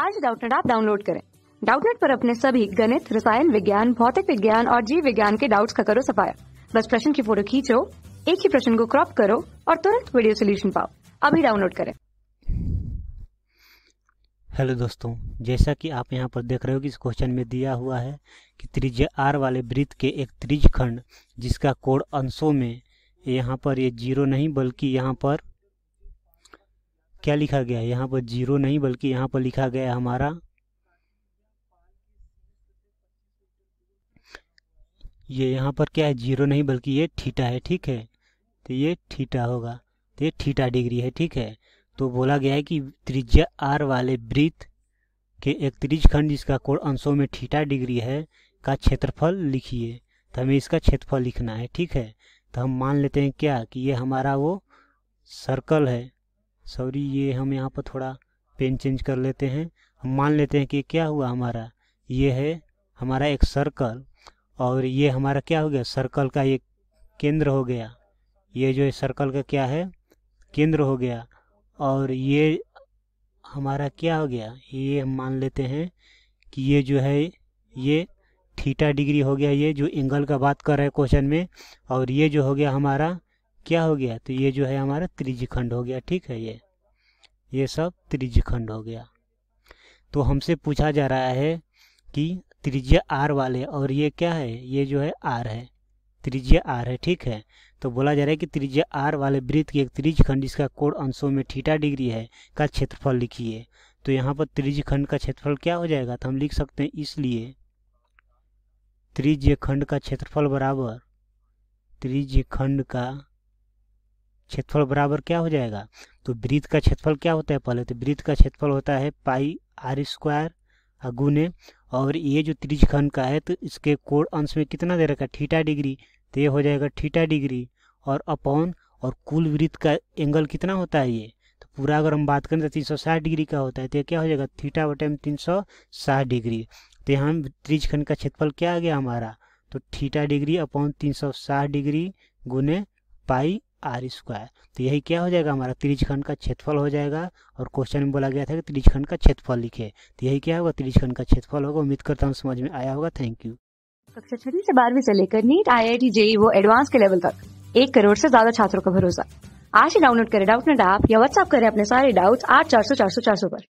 आज डाउटनेट आप डाउनलोड करें डाउटनेट पर अपने सभी गणित रसायन विज्ञान भौतिक विज्ञान और जीव विज्ञान के डाउट्स का करो सफाया बस प्रश्न की फोटो खींचो एक ही प्रश्न को क्रॉप करो और तुरंत वीडियो सोल्यूशन पाओ अभी डाउनलोड करें हेलो दोस्तों जैसा कि आप यहां पर देख रहे हो कि इस क्वेश्चन में दिया हुआ है कि त्रिज्य आर वाले वृत्त के एक त्रिज खंड जिसका कोण अंशों में यहां पर ये यह जीरो नहीं बल्कि यहां पर क्या लिखा गया है यहाँ पर जीरो नहीं बल्कि यहाँ पर लिखा गया हमारा ये यहाँ पर क्या है जीरो नहीं बल्कि ये थीटा है ठीक है तो ये थीटा होगा तो ये थीटा डिग्री है ठीक है तो बोला गया है कि त्रिज्या आर वाले वृत्त के एक त्रिजखंड जिसका कोण अंशों में थीटा डिग्री है का क्षेत्रफल लिखिए तो हमें इसका क्षेत्रफल लिखना है ठीक है तो हम मान लेते हैं क्या कि ये हमारा वो सर्कल है सॉरी ये हम यहाँ पर थोड़ा पेन चेंज कर लेते हैं हम मान लेते हैं कि क्या हुआ हमारा ये है हमारा एक सर्कल और ये हमारा क्या हो गया सर्कल का ये केंद्र हो गया ये जो है सर्कल का क्या है केंद्र हो गया और ये हमारा क्या हो गया ये हम मान लेते हैं कि ये जो है ये थीटा डिग्री हो गया ये जो एंगल का बात कर रहे हैं क्वेश्चन में और ये जो हो गया हमारा क्या हो गया तो ये जो है हमारा त्रिज्य खंड हो गया ठीक है ये ये सब त्रिज्य खंड हो गया तो हमसे पूछा जा रहा है कि त्रिज्य आर वाले और ये क्या है ये जो है आर है त्रिज्य आर है ठीक है तो बोला जा रहा है कि त्रिज्य आर वाले वृत्त के एक त्रिज खंड जिसका कोण अंशों में ठीटा डिग्री है का क्षेत्रफल लिखिए तो यहाँ पर त्रिज खंड का क्षेत्रफल क्या हो जाएगा तो हम लिख सकते हैं इसलिए त्रिज्य खंड का क्षेत्रफल बराबर त्रिज्य खंड का क्षेत्रफल बराबर क्या हो जाएगा तो वृत्त का क्षेत्रफल क्या होता है पहले तो वृत्त का क्षेत्रफल होता है पाई आर स्क्वायर गुने और ये जो त्रिजखंड का है तो इसके कोण अंश में कितना दे रखा है ठीठा डिग्री तो ये हो जाएगा ठीठा डिग्री और अपॉन और कुल वृत्त का एंगल कितना होता है ये तो पूरा अगर हम बात करें तो साठ डिग्री का होता है तो ये क्या हो जाएगा थीटा बटे में तीन डिग्री तो यहाँ त्रिजखंड का क्षेत्रफल क्या आ गया हमारा तो थीटा डिग्री अपॉन साठ डिग्री गुने पाई आर स्क्वायर तो यही क्या हो जाएगा हमारा त्रिजखंड का क्षेत्रफल हो जाएगा और क्वेश्चन में बोला गया था कि त्रिजखंड का क्षेत्रफल लिखे तो यही क्या होगा त्रिजखंड का क्षेत्रफल होगा उम्मीद करता हूँ समझ में आया होगा थैंक यू कक्षा छठी से बारहवीं से लेकर NEET I I T JEE वो एडवांस के लेवल तक एक करोड़ से ज्यादा छात्रों का भरोसा आज ही डाउनलोड करें डाउट नेट ऐप या व्हाट्सअप करें अपने सारे डाउट्स आठ चार सौ चार सौ चार सौ पर